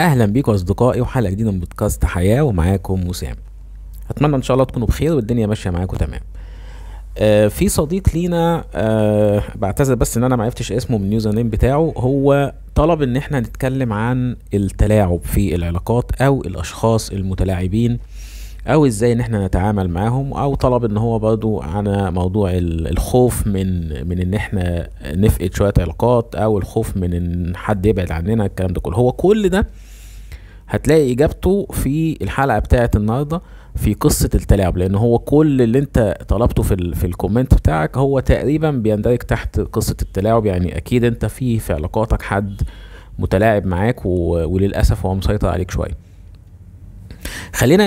اهلا بيكم اصدقائي وحلقه جديده من بودكاست حياه ومعاكم وسام اتمنى ان شاء الله تكونوا بخير والدنيا ماشيه معاكم تمام آه في صديق لينا آه بعتذر بس ان انا ما عرفتش اسمه من اليوزر نيم بتاعه هو طلب ان احنا نتكلم عن التلاعب في العلاقات او الاشخاص المتلاعبين او ازاي ان احنا نتعامل معاهم او طلب ان هو برضو على موضوع الخوف من من ان احنا نفقد شويه علاقات او الخوف من ان حد يبعد عننا الكلام ده كله هو كل ده هتلاقي اجابته في الحلقه بتاعه النهارده في قصه التلاعب لان هو كل اللي انت طلبته في في الكومنت بتاعك هو تقريبا بيندرج تحت قصه التلاعب يعني اكيد انت في في علاقاتك حد متلاعب معاك وللاسف هو مسيطر عليك شويه خلينا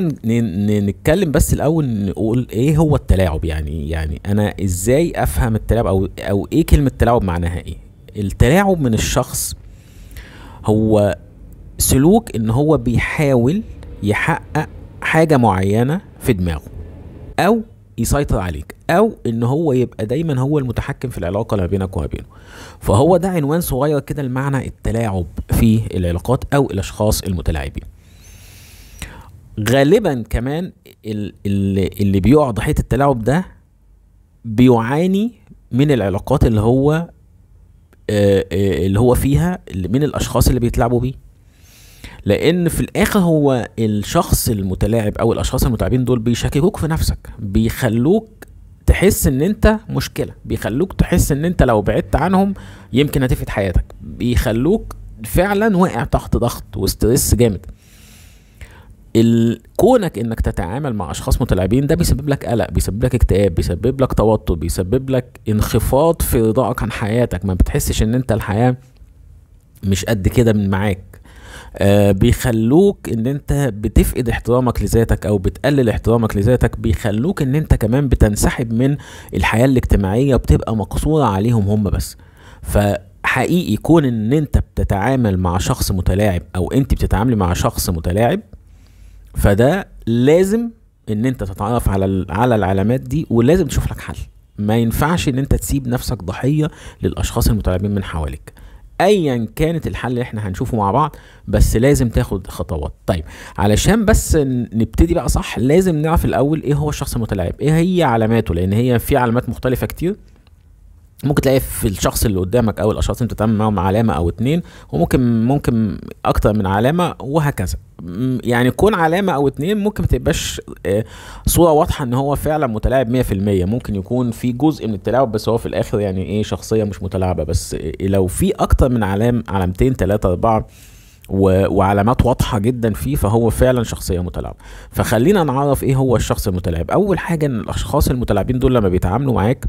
نتكلم بس الاول نقول ايه هو التلاعب يعني يعني انا ازاي افهم التلاعب او او ايه كلمه تلاعب معناها ايه التلاعب من الشخص هو سلوك ان هو بيحاول يحقق حاجه معينه في دماغه او يسيطر عليك او ان هو يبقى دايما هو المتحكم في العلاقه اللي بينك وما بينه فهو ده عنوان صغير كده لمعنى التلاعب في العلاقات او الاشخاص المتلاعبين غالبا كمان اللي, اللي بيقع ضحيه التلاعب ده بيعاني من العلاقات اللي هو آه، آه، اللي هو فيها من الاشخاص اللي بيتلاعبوا بيه لان في الاخر هو الشخص المتلاعب او الاشخاص المتلاعبين دول بيشككوك في نفسك بيخلوك تحس ان انت مشكله بيخلوك تحس ان انت لو بعدت عنهم يمكن هتفقد حياتك بيخلوك فعلا واقع تحت ضغط وستريس جامد كونك انك تتعامل مع اشخاص متلاعبين ده بيسبب لك قلق بيسبب لك اكتئاب بيسبب لك توتر بيسبب لك انخفاض في رضاك عن حياتك ما بتحسش ان انت الحياه مش قد كده من معاك آه، بيخلوك ان انت بتفقد احترامك لذاتك او بتقلل احترامك لذاتك بيخلوك ان انت كمان بتنسحب من الحياه الاجتماعيه وبتبقى مقصوره عليهم هم بس ف حقيقي كون ان انت بتتعامل مع شخص متلاعب او انت بتتعاملي مع شخص متلاعب فده لازم ان انت تتعرف على على العلامات دي ولازم تشوف لك حل ما ينفعش ان انت تسيب نفسك ضحيه للاشخاص المتلاعبين من حواليك ايا كانت الحل اللي احنا هنشوفه مع بعض بس لازم تاخد خطوات طيب علشان بس نبتدي بقى صح لازم نعرف الاول ايه هو الشخص المتلاعب ايه هي علاماته لان هي في علامات مختلفه كتير ممكن تلاقي في الشخص اللي قدامك او الاشخاص اللي انت بتتعامل معاهم علامه او اتنين وممكن ممكن اكتر من علامه وهكذا يعني كون علامه او اتنين ممكن ما تبقاش آه، صوره واضحه ان هو فعلا متلاعب 100% ممكن يكون في جزء من التلاعب بس هو في الاخر يعني ايه شخصيه مش متلاعبه بس آه، لو في اكتر من علام علامتين ثلاثه اربعه وعلامات واضحه جدا فيه فهو فعلا شخصيه متلاعبه فخلينا نعرف ايه هو الشخص المتلاعب اول حاجه ان الاشخاص المتلاعبين دول لما بيتعاملوا معاك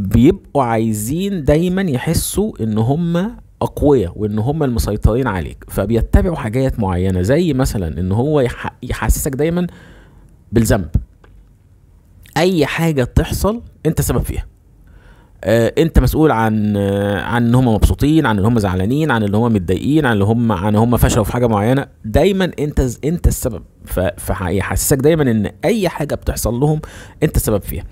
بيبقوا عايزين دايما يحسوا ان هم اقوياء وان هم المسيطرين عليك فبيتبعوا حاجات معينه زي مثلا ان هو يحسسك دايما بالذنب اي حاجه تحصل انت سبب فيها آه انت مسؤول عن آه عن ان هم مبسوطين عن ان هم زعلانين عن ان هم متضايقين عن ان هم عن هم فشلوا في حاجه معينه دايما انت انت السبب فيحسسك دايما ان اي حاجه بتحصل لهم انت السبب فيها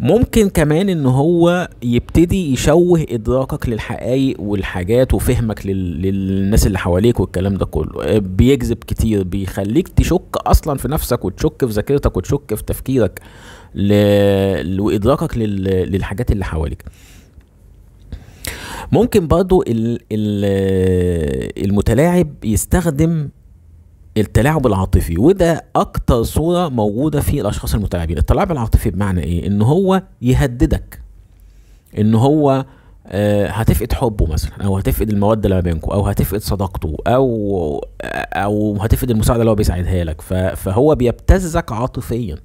ممكن كمان ان هو يبتدي يشوه ادراكك للحقائق والحاجات وفهمك لل... للناس اللي حواليك والكلام ده كله آه، بيجذب كتير بيخليك تشك اصلا في نفسك وتشك في ذاكرتك وتشك في تفكيرك ل... وادراكك لل... للحاجات اللي حواليك ممكن برضو ال... ال... المتلاعب يستخدم التلاعب العاطفي وده اكتر صوره موجوده في الاشخاص المتلاعبين التلاعب العاطفي بمعنى ايه ان هو يهددك ان هو آه هتفقد حبه مثلا او هتفقد المواد اللي ما بينكم او هتفقد صداقته او او هتفقد المساعده اللي هو بيساعدها لك فهو بيبتزك عاطفيا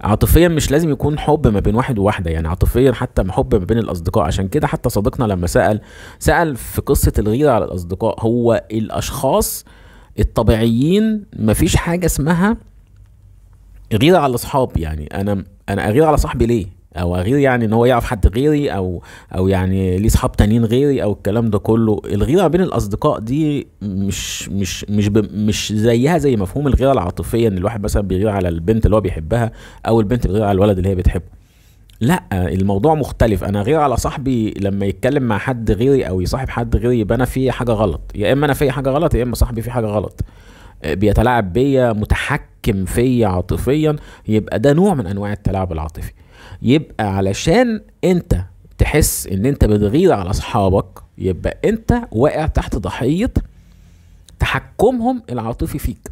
عاطفيا مش لازم يكون حب ما بين واحد وواحده يعني عاطفيا حتى حب ما بين الاصدقاء عشان كده حتى صديقنا لما سال سال في قصه الغيره على الاصدقاء هو الاشخاص الطبيعيين مفيش حاجه اسمها غير على الأصحاب يعني انا انا اغير على صاحبي ليه او اغير يعني ان هو يعرف حد غيري او او يعني ليه صحاب تانيين غيري او الكلام ده كله الغيره بين الاصدقاء دي مش مش مش مش زيها زي مفهوم الغيره العاطفيه ان الواحد مثلا بيغير على البنت اللي هو بيحبها او البنت بتغير على الولد اللي هي بتحبه لا الموضوع مختلف انا غير على صاحبي لما يتكلم مع حد غيري او يصاحب حد غيري يبقى انا في حاجه غلط يا اما انا في حاجه غلط يا اما صاحبي في حاجه غلط بيتلاعب بيا متحكم فيا عاطفيا يبقى ده نوع من انواع التلاعب العاطفي يبقى علشان انت تحس ان انت بتغير على اصحابك يبقى انت واقع تحت ضحيه تحكمهم العاطفي فيك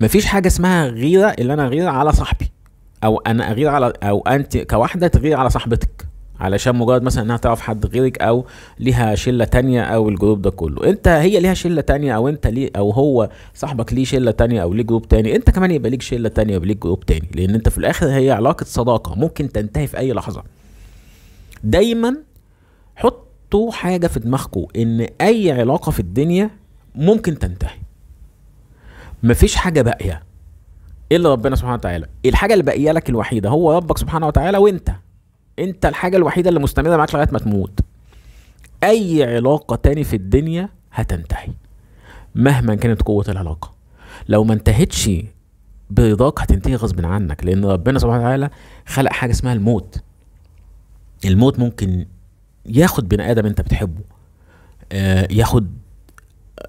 مفيش حاجه اسمها غيره اللي انا غيره على صاحبي او انا اغير على او انت كواحده تغير على صاحبتك علشان مجرد مثلا انها تعرف حد غيرك او ليها شله تانية او الجروب ده كله انت هي ليها شله تانية او انت ليه او هو صاحبك ليه شله تانية او ليه جروب تاني انت كمان يبقى ليك شله تانية يبقى ليك جروب تاني لان انت في الاخر هي علاقه صداقه ممكن تنتهي في اي لحظه دايما حطوا حاجه في دماغكم ان اي علاقه في الدنيا ممكن تنتهي مفيش حاجه باقيه إيه الا ربنا سبحانه وتعالى الحاجه اللي باقيه لك الوحيده هو ربك سبحانه وتعالى وانت انت الحاجه الوحيده اللي مستمره معاك لغايه ما تموت اي علاقه تاني في الدنيا هتنتهي مهما كانت قوه العلاقه لو ما انتهتش برضاك هتنتهي غصب عنك لان ربنا سبحانه وتعالى خلق حاجه اسمها الموت الموت ممكن ياخد بني ادم انت بتحبه آه ياخد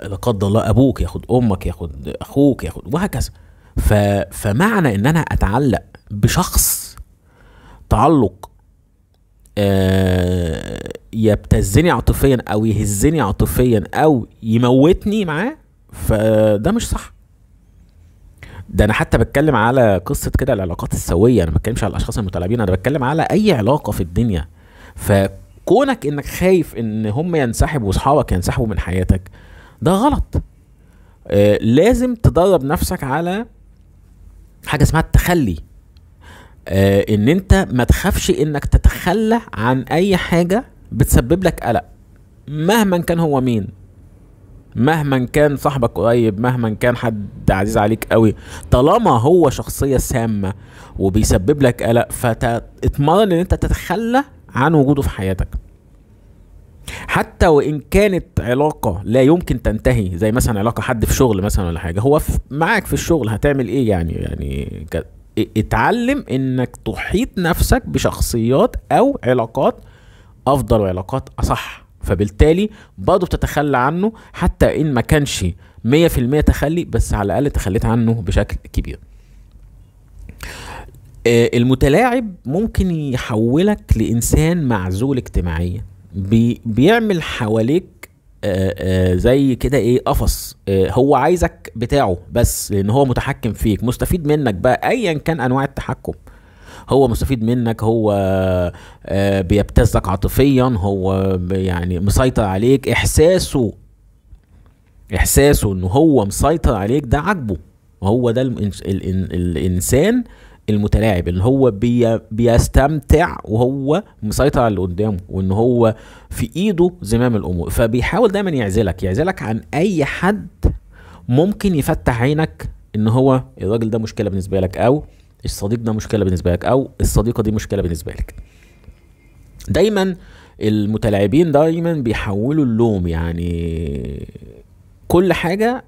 لا قدر الله ابوك ياخد امك ياخد اخوك ياخد وهكذا ف... فمعنى ان انا اتعلق بشخص تعلق آه يبتزني عاطفيا او يهزني عاطفيا او يموتني معاه فده مش صح ده انا حتى بتكلم على قصه كده العلاقات السويه انا ما بتكلمش على الاشخاص المتلاعبين انا بتكلم على اي علاقه في الدنيا فكونك انك خايف ان هم ينسحبوا واصحابك ينسحبوا من حياتك ده غلط آه لازم تدرب نفسك على حاجه اسمها التخلي آه ان انت ما تخافش انك تتخلى عن اي حاجه بتسبب لك قلق مهما كان هو مين مهما كان صاحبك قريب مهما كان حد عزيز عليك قوي طالما هو شخصيه سامه وبيسبب لك قلق فاتمرن ان انت تتخلى عن وجوده في حياتك حتى وان كانت علاقه لا يمكن تنتهي زي مثلا علاقه حد في شغل مثلا ولا حاجه هو معاك في الشغل هتعمل ايه يعني يعني اتعلم انك تحيط نفسك بشخصيات او علاقات افضل وعلاقات اصح فبالتالي برضه بتتخلى عنه حتى ان ما كانش 100% تخلي بس على الاقل تخليت عنه بشكل كبير آه، المتلاعب ممكن يحولك لانسان معزول اجتماعيا بي بيعمل حواليك آآ آآ زي كده ايه قفص هو عايزك بتاعه بس لان هو متحكم فيك مستفيد منك بقى ايا كان انواع التحكم هو مستفيد منك هو بيبتزك عاطفيا هو يعني مسيطر عليك احساسه احساسه ان هو مسيطر عليك ده عاجبه هو ده الانسان المتلاعب اللي هو بي بيستمتع وهو مسيطر على اللي قدامه وان هو في ايده زمام الامور فبيحاول دايما يعزلك يعزلك عن اي حد ممكن يفتح عينك ان هو الراجل ده مشكله بالنسبه لك او الصديق ده مشكله بالنسبه لك او الصديقه دي مشكله بالنسبه لك دايما المتلاعبين دايما بيحولوا اللوم يعني كل حاجه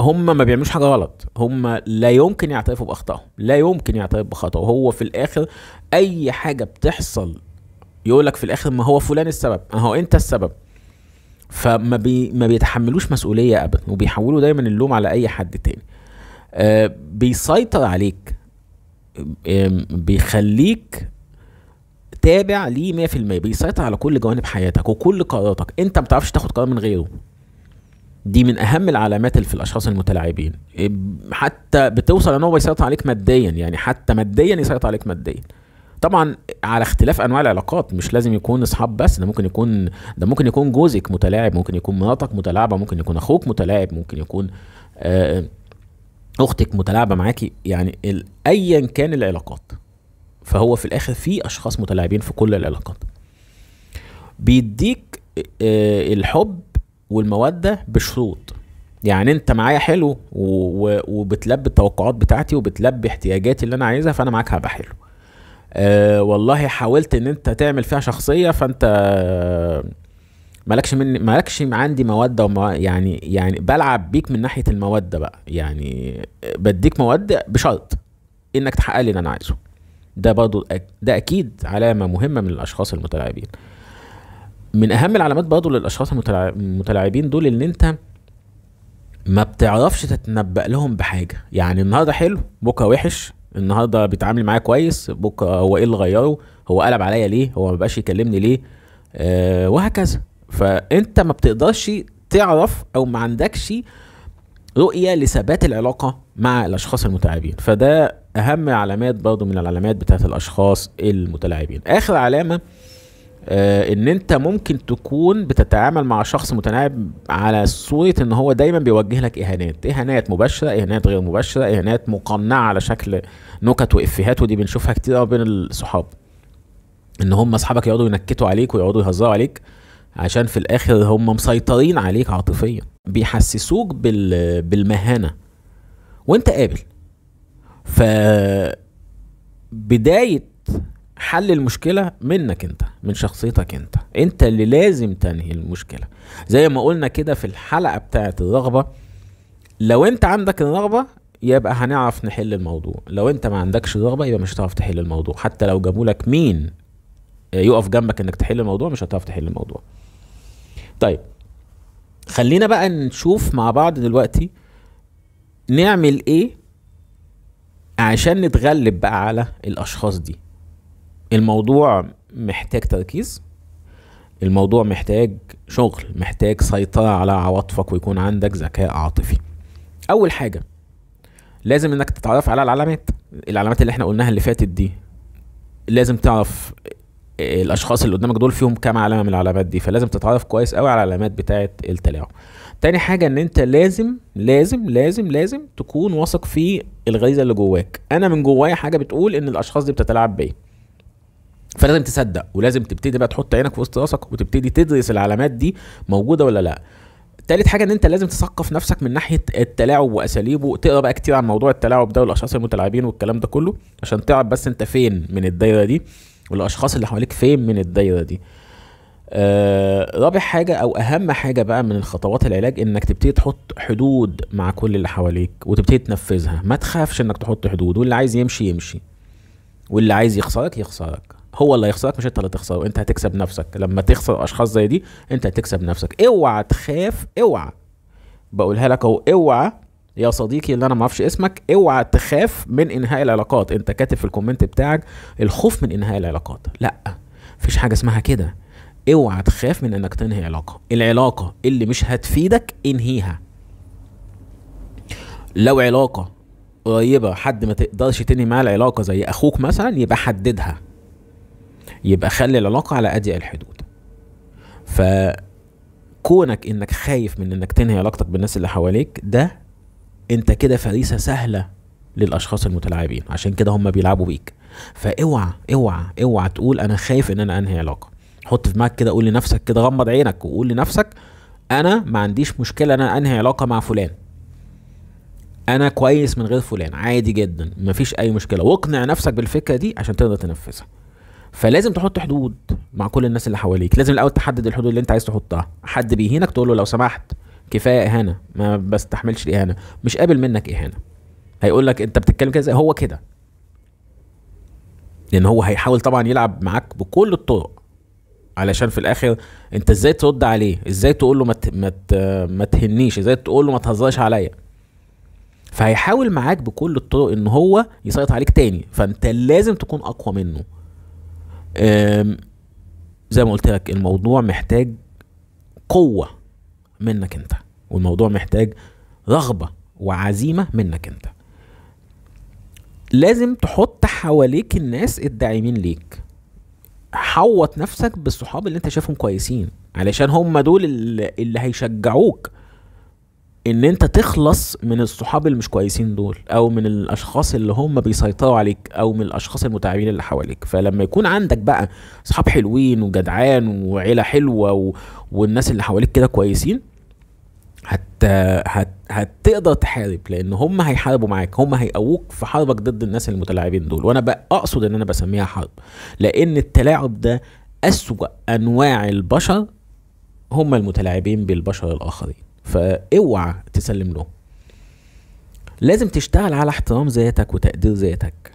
هم ما بيعملوش حاجه غلط هم لا يمكن يعترفوا باخطائهم لا يمكن يعترف بخطأه هو في الاخر اي حاجه بتحصل يقول لك في الاخر ما هو فلان السبب ما هو انت السبب فما بي ما بيتحملوش مسؤوليه ابدا وبيحولوا دايما اللوم على اي حد تاني آه بيسيطر عليك آه بيخليك تابع ليه 100% بيسيطر على كل جوانب حياتك وكل قراراتك انت ما بتعرفش تاخد قرار من غيره دي من اهم العلامات اللي في الاشخاص المتلاعبين حتى بتوصل ان هو يسيطر عليك ماديا يعني حتى ماديا يسيطر عليك ماديا طبعا على اختلاف انواع العلاقات مش لازم يكون اصحاب بس ده ممكن يكون ده ممكن يكون جوزك متلاعب ممكن يكون مراتك متلاعبه ممكن يكون اخوك متلاعب ممكن يكون آه، اختك متلاعبه معاكي يعني ايا كان العلاقات فهو في الاخر في اشخاص متلاعبين في كل العلاقات بيديك آه، الحب والموده بشروط يعني انت معايا حلو وبتلبي التوقعات بتاعتي وبتلبي احتياجاتي اللي انا عايزها فانا معاك هبقى حلو أه والله حاولت ان انت تعمل فيها شخصيه فانت مالكش مني مالكش عندي موده ومو... يعني يعني بلعب بيك من ناحيه الموده بقى يعني بديك موده بشرط انك تحقق لي اللي انا عايزه ده برضو ده اكيد علامه مهمه من الاشخاص المتلاعبين من اهم العلامات برضه للاشخاص المتلاعبين دول ان انت ما بتعرفش تتنبأ لهم بحاجه يعني النهارده حلو بكره وحش النهارده بيتعامل معايا كويس بكره هو ايه اللي غيره هو قلب عليا ليه هو ما بقاش يكلمني ليه آه وهكذا فانت ما بتقدرش تعرف او ما عندكش رؤيه لثبات العلاقه مع الاشخاص المتلاعبين فده اهم علامات برضه من العلامات بتاعت الاشخاص المتلاعبين اخر علامه آه ان انت ممكن تكون بتتعامل مع شخص متناعب على صوره ان هو دايما بيوجه لك اهانات اهانات مباشره اهانات غير مباشره اهانات مقنعه على شكل نكت وافيهات ودي بنشوفها كتير بين الصحاب ان هم اصحابك يقعدوا ينكتوا عليك ويقعدوا يهزروا عليك عشان في الاخر هم مسيطرين عليك عاطفيا بيحسسوك بال... بالمهانه وانت قابل ف بدايه حل المشكله منك انت من شخصيتك انت انت اللي لازم تنهي المشكله زي ما قلنا كده في الحلقه بتاعه الرغبه لو انت عندك الرغبه يبقى هنعرف نحل الموضوع لو انت ما عندكش الرغبه يبقى مش هتعرف تحل الموضوع حتى لو جابوا لك مين يقف جنبك انك تحل الموضوع مش هتعرف تحل الموضوع طيب خلينا بقى نشوف مع بعض دلوقتي نعمل ايه عشان نتغلب بقى على الاشخاص دي الموضوع محتاج تركيز الموضوع محتاج شغل محتاج سيطرة على عواطفك ويكون عندك ذكاء عاطفي أول حاجة لازم انك تتعرف على العلامات العلامات اللي احنا قلناها اللي فاتت دي لازم تعرف الاشخاص اللي قدامك دول فيهم كام علامه من العلامات دي فلازم تتعرف كويس قوي على العلامات بتاعه التلاعب تاني حاجه ان انت لازم لازم لازم لازم تكون واثق في الغريزه اللي جواك انا من جوايا حاجه بتقول ان الاشخاص دي بتتلاعب بيا فلازم تصدق ولازم تبتدي بقى تحط عينك في وسط راسك وتبتدي تدرس العلامات دي موجوده ولا لا تالت حاجه ان انت لازم تثقف نفسك من ناحيه التلاعب واساليبه تقرا بقى كتير عن موضوع التلاعب ده والاشخاص المتلاعبين والكلام ده كله عشان تعرف بس انت فين من الدايره دي والاشخاص اللي حواليك فين من الدايره دي آه رابع حاجة أو أهم حاجة بقى من خطوات العلاج إنك تبتدي تحط حدود مع كل اللي حواليك وتبتدي تنفذها ما تخافش إنك تحط حدود واللي عايز يمشي يمشي واللي عايز يخسرك يخسرك هو اللي هيخسرك مش انت اللي تخسره انت هتكسب نفسك لما تخسر اشخاص زي دي انت هتكسب نفسك اوعى تخاف اوعى بقولها لك اهو اوعى يا صديقي اللي انا ما اعرفش اسمك اوعى تخاف من انهاء العلاقات انت كاتب في الكومنت بتاعك الخوف من انهاء العلاقات لا مفيش حاجه اسمها كده اوعى تخاف من انك تنهي علاقه العلاقه اللي مش هتفيدك انهيها لو علاقه قريبه حد ما تقدرش تنهي معاه العلاقه زي اخوك مثلا يبقى حددها يبقى خلي العلاقه على اضيق الحدود فكونك انك خايف من انك تنهي علاقتك بالناس اللي حواليك ده انت كده فريسه سهله للاشخاص المتلاعبين عشان كده هم بيلعبوا بيك فاوعى اوعى اوعى تقول انا خايف ان انا انهي علاقه حط في دماغك كده قول لنفسك كده غمض عينك وقول لنفسك انا ما عنديش مشكله ان انا انهي علاقه مع فلان انا كويس من غير فلان عادي جدا مفيش اي مشكله واقنع نفسك بالفكره دي عشان تقدر تنفذها فلازم تحط حدود مع كل الناس اللي حواليك لازم الاول تحدد الحدود اللي انت عايز تحطها حد بيهينك تقول له لو سمحت كفايه اهانه ما بستحملش الاهانه مش قابل منك اهانه هيقول لك انت بتتكلم كده هو كده لان هو هيحاول طبعا يلعب معاك بكل الطرق علشان في الاخر انت ازاي ترد عليه ازاي تقول له ما ت... ما تهنيش ازاي تقول له ما تهزرش عليا فهيحاول معاك بكل الطرق ان هو يسيطر عليك تاني فانت لازم تكون اقوى منه زي ما قلت لك الموضوع محتاج قوة منك انت والموضوع محتاج رغبة وعزيمة منك انت لازم تحط حواليك الناس الداعمين ليك حوط نفسك بالصحاب اللي انت شايفهم كويسين علشان هم دول اللي هيشجعوك ان انت تخلص من الصحاب اللي مش كويسين دول او من الاشخاص اللي هم بيسيطروا عليك او من الاشخاص المتعبين اللي حواليك فلما يكون عندك بقى صحاب حلوين وجدعان وعيله حلوه و... والناس اللي حواليك كده كويسين هت... هت... هتقدر تحارب لان هم هيحاربوا معاك هم هيقووك في حربك ضد الناس المتلاعبين دول وانا بقى اقصد ان انا بسميها حرب لان التلاعب ده اسوا انواع البشر هم المتلاعبين بالبشر الاخرين فاوعى تسلم له لازم تشتغل على احترام ذاتك وتقدير ذاتك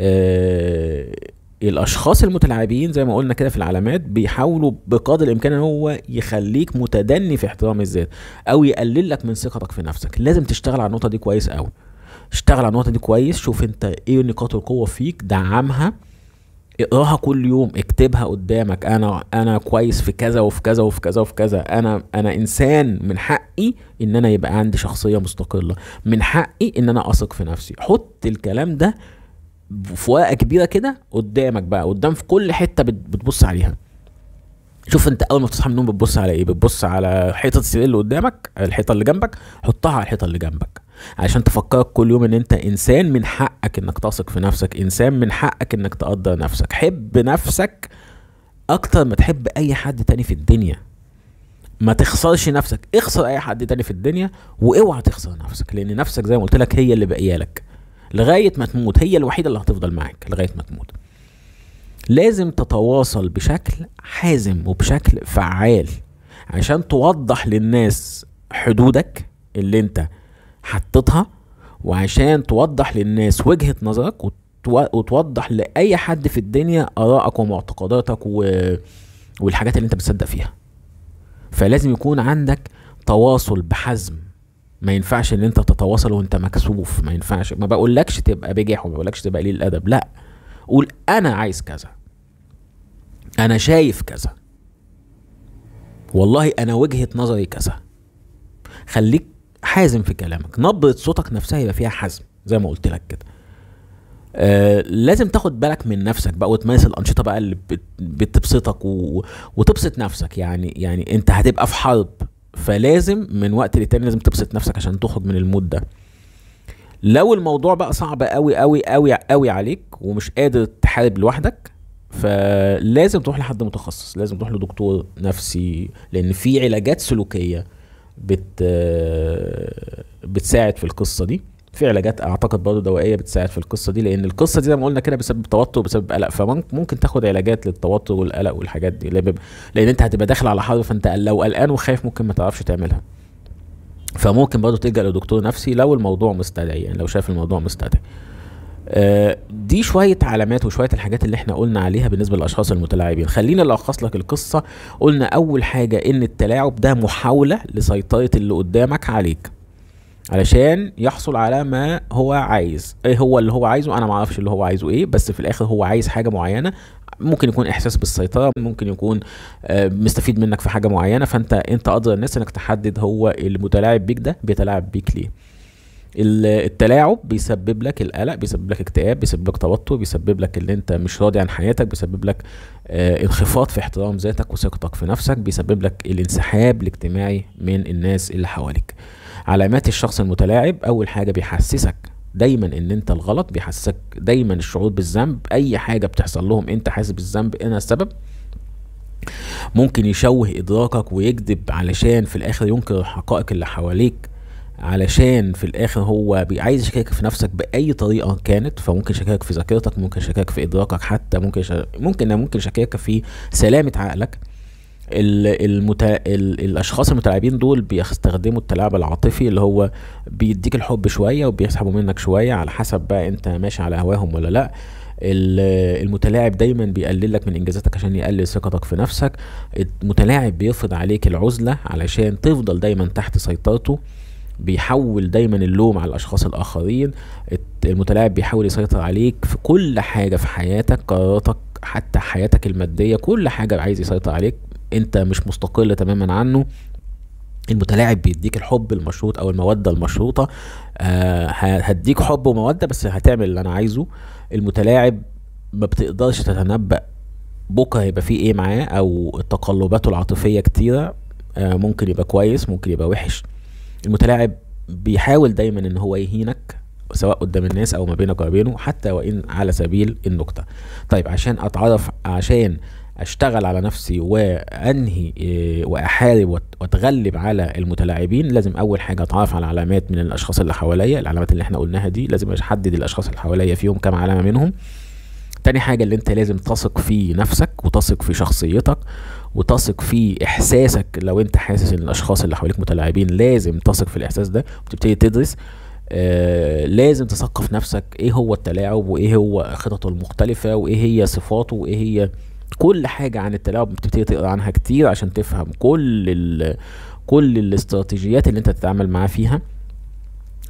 آه الاشخاص المتلاعبين زي ما قلنا كده في العلامات بيحاولوا بقدر الامكان ان هو يخليك متدني في احترام الذات او يقلل لك من ثقتك في نفسك لازم تشتغل على النقطه دي كويس قوي اشتغل على النقطه دي كويس شوف انت ايه نقاط القوه فيك دعمها اقراها كل يوم اكتبها قدامك انا انا كويس في كذا وفي كذا وفي كذا وفي كذا انا انا انسان من حقي ان انا يبقى عندي شخصيه مستقله من حقي ان انا اثق في نفسي حط الكلام ده في ورقه كبيره كده قدامك بقى قدام في كل حته بتبص عليها شوف انت اول ما تصحى من النوم بتبص على ايه بتبص على حيطه السرير اللي قدامك الحيطه اللي جنبك حطها على الحيطه اللي جنبك عشان تفكرك كل يوم ان انت انسان من حقك انك تثق في نفسك انسان من حقك انك تقدر نفسك حب نفسك اكتر ما تحب اي حد تاني في الدنيا ما تخسرش نفسك اخسر اي حد تاني في الدنيا واوعى تخسر نفسك لان نفسك زي ما قلت لك هي اللي باقيه لك لغايه ما تموت هي الوحيده اللي هتفضل معاك لغايه ما تموت لازم تتواصل بشكل حازم وبشكل فعال عشان توضح للناس حدودك اللي انت حطيتها وعشان توضح للناس وجهة نظرك وتوضح لأي حد في الدنيا آرائك ومعتقداتك و... والحاجات اللي انت بتصدق فيها فلازم يكون عندك تواصل بحزم ما ينفعش ان انت تتواصل وانت مكسوف ما ينفعش ما بقولكش تبقى بجح وما بقولكش تبقى قليل الادب لا قول انا عايز كذا انا شايف كذا والله انا وجهه نظري كذا خليك حازم في كلامك نبره صوتك نفسها يبقى فيها حزم زي ما قلت لك كده آه لازم تاخد بالك من نفسك بقى وتمارس الانشطه بقى اللي بتبسطك و... وتبسط نفسك يعني يعني انت هتبقى في حرب فلازم من وقت للتاني لازم تبسط نفسك عشان تخرج من المود ده لو الموضوع بقى صعب قوي قوي قوي قوي عليك ومش قادر تحارب لوحدك فلازم تروح لحد متخصص لازم تروح لدكتور نفسي لان في علاجات سلوكيه بت بتساعد في القصه دي في علاجات اعتقد برضه دوائيه بتساعد في القصه دي لان القصه دي زي ما قلنا كده بسبب توتر بسبب قلق فممكن تاخد علاجات للتوتر والقلق والحاجات دي لان انت هتبقى داخل على حرب فانت لو قلقان وخايف ممكن ما تعرفش تعملها فممكن برضه تلجا لدكتور نفسي لو الموضوع مستدعي يعني لو شايف الموضوع مستدعي آه، دي شوية علامات وشوية الحاجات اللي احنا قلنا عليها بالنسبة للأشخاص المتلاعبين خلينا نلخص لك القصة قلنا أول حاجة إن التلاعب ده محاولة لسيطرة اللي قدامك عليك علشان يحصل على ما هو عايز ايه هو اللي هو عايزه انا معرفش اللي هو عايزه ايه بس في الاخر هو عايز حاجه معينه ممكن يكون احساس بالسيطره ممكن يكون آه، مستفيد منك في حاجه معينه فانت انت ادرى الناس انك تحدد هو المتلاعب بيك ده بيتلاعب بيك ليه التلاعب بيسبب لك القلق بيسبب لك اكتئاب بيسبب لك توتر بيسبب لك ان انت مش راضي عن حياتك بيسبب لك آه، انخفاض في احترام ذاتك وثقتك في نفسك بيسبب لك الانسحاب الاجتماعي من الناس اللي حواليك علامات الشخص المتلاعب اول حاجه بيحسسك دايما ان انت الغلط بيحسسك دايما الشعور بالذنب اي حاجه بتحصل لهم انت حاسس بالذنب انا السبب ممكن يشوه ادراكك ويكذب علشان في الاخر ينكر الحقائق اللي حواليك علشان في الاخر هو عايز يشكك في نفسك باي طريقه كانت فممكن يشكك في ذاكرتك ممكن يشكك في ادراكك حتى ممكن شك... ممكن ممكن يشكك في سلامه عقلك ال... الاشخاص المتلاعبين دول بيستخدموا التلاعب العاطفي اللي هو بيديك الحب شويه وبيسحبوا منك شويه على حسب بقى انت ماشي على هواهم ولا لا المتلاعب دايما بيقلل لك من انجازاتك عشان يقلل ثقتك في نفسك المتلاعب بيفرض عليك العزله علشان تفضل دايما تحت سيطرته بيحول دايما اللوم على الاشخاص الاخرين المتلاعب بيحاول يسيطر عليك في كل حاجه في حياتك قراراتك حتى حياتك الماديه كل حاجه عايز يسيطر عليك انت مش مستقل تماما عنه المتلاعب بيديك الحب المشروط او الموده المشروطه آه هديك حب وموده بس هتعمل اللي انا عايزه المتلاعب ما بتقدرش تتنبأ بكره هيبقى فيه ايه معاه او تقلباته العاطفيه كتيره آه ممكن يبقى كويس ممكن يبقى وحش المتلاعب بيحاول دايما ان هو يهينك سواء قدام الناس او ما بينك وما بينه حتى وان على سبيل النكته طيب عشان اتعرف عشان اشتغل على نفسي وانهي آه، واحارب واتغلب على المتلاعبين لازم اول حاجه اتعرف على علامات من الاشخاص اللي حواليا العلامات اللي احنا قلناها دي لازم احدد الاشخاص اللي حواليا فيهم كم علامه منهم تاني حاجة اللي انت لازم تثق في نفسك وتثق في شخصيتك وتثق في احساسك لو انت حاسس ان الاشخاص اللي حواليك متلاعبين لازم تثق في الاحساس ده وتبتدي تدرس آه لازم تثقف نفسك ايه هو التلاعب وايه هو خططه المختلفة وايه هي صفاته وايه هي كل حاجة عن التلاعب بتبتدي تقرا عنها كتير عشان تفهم كل ال كل الاستراتيجيات اللي انت تتعامل معاه فيها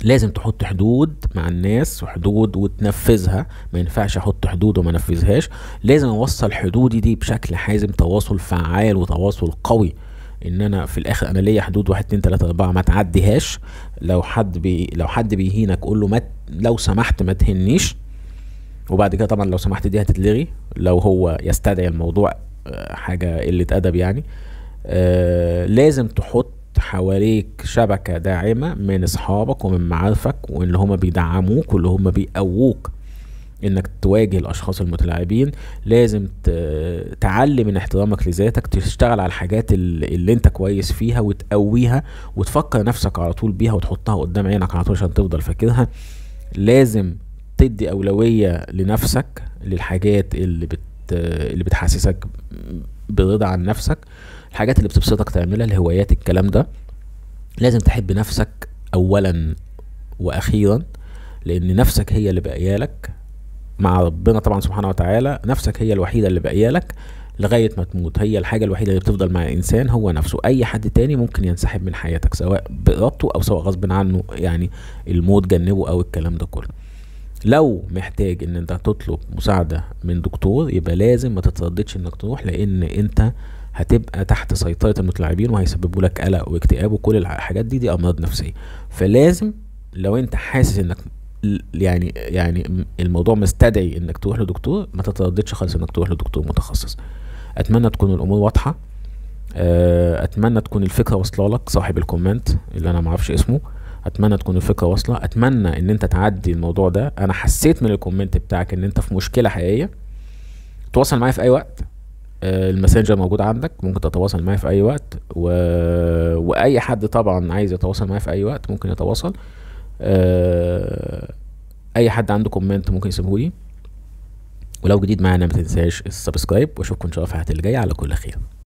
لازم تحط حدود مع الناس وحدود وتنفذها ما ينفعش احط حدود وما نفذهاش لازم اوصل حدودي دي بشكل حازم تواصل فعال وتواصل قوي ان انا في الاخر انا ليا حدود 1 2 3 4 ما تعديهاش لو حد بي لو حد بيهينك قول له ما لو سمحت ما تهنيش وبعد كده طبعا لو سمحت دي هتتلغي لو هو يستدعي الموضوع آه، حاجه قله ادب يعني آه، لازم تحط حواليك شبكه داعمه من اصحابك ومن معارفك واللي هما بيدعموك واللي هما بيقووك انك تواجه الاشخاص المتلاعبين لازم تعلي من احترامك لذاتك تشتغل على الحاجات اللي انت كويس فيها وتقويها وتفكر نفسك على طول بيها وتحطها قدام عينك على طول عشان تفضل فاكرها لازم تدي اولويه لنفسك للحاجات اللي بت اللي بتحسسك برضا عن نفسك الحاجات اللي بتبسطك تعملها الهوايات الكلام ده لازم تحب نفسك اولا واخيرا لان نفسك هي اللي باقيالك مع ربنا طبعا سبحانه وتعالى نفسك هي الوحيده اللي باقيالك لغايه ما تموت هي الحاجه الوحيده اللي بتفضل مع الانسان هو نفسه اي حد تاني ممكن ينسحب من حياتك سواء بارادته او سواء غصب عنه يعني الموت جنبه او الكلام ده كله لو محتاج ان انت تطلب مساعدة من دكتور يبقى لازم ما تترددش انك تروح لان انت هتبقى تحت سيطرة المتلاعبين وهيسببوا لك قلق واكتئاب وكل الحاجات دي دي امراض نفسية فلازم لو انت حاسس انك يعني يعني الموضوع مستدعي انك تروح لدكتور ما تترددش خالص انك تروح لدكتور متخصص اتمنى تكون الامور واضحه آه، اتمنى تكون الفكره واصله لك صاحب الكومنت اللي انا ما اعرفش اسمه اتمنى تكون الفكره واصله اتمنى ان انت تعدي الموضوع ده انا حسيت من الكومنت بتاعك ان انت في مشكله حقيقيه تواصل معايا في اي وقت آه، الماسنجر موجود عندك ممكن تتواصل معايا في اي وقت و... واي حد طبعا عايز يتواصل معايا في اي وقت ممكن يتواصل آه، اي حد عنده كومنت ممكن يسيبهولي ولو جديد معانا ما تنساش السبسكرايب واشوفكم ان شاء الله في الحلقه الجايه على كل خير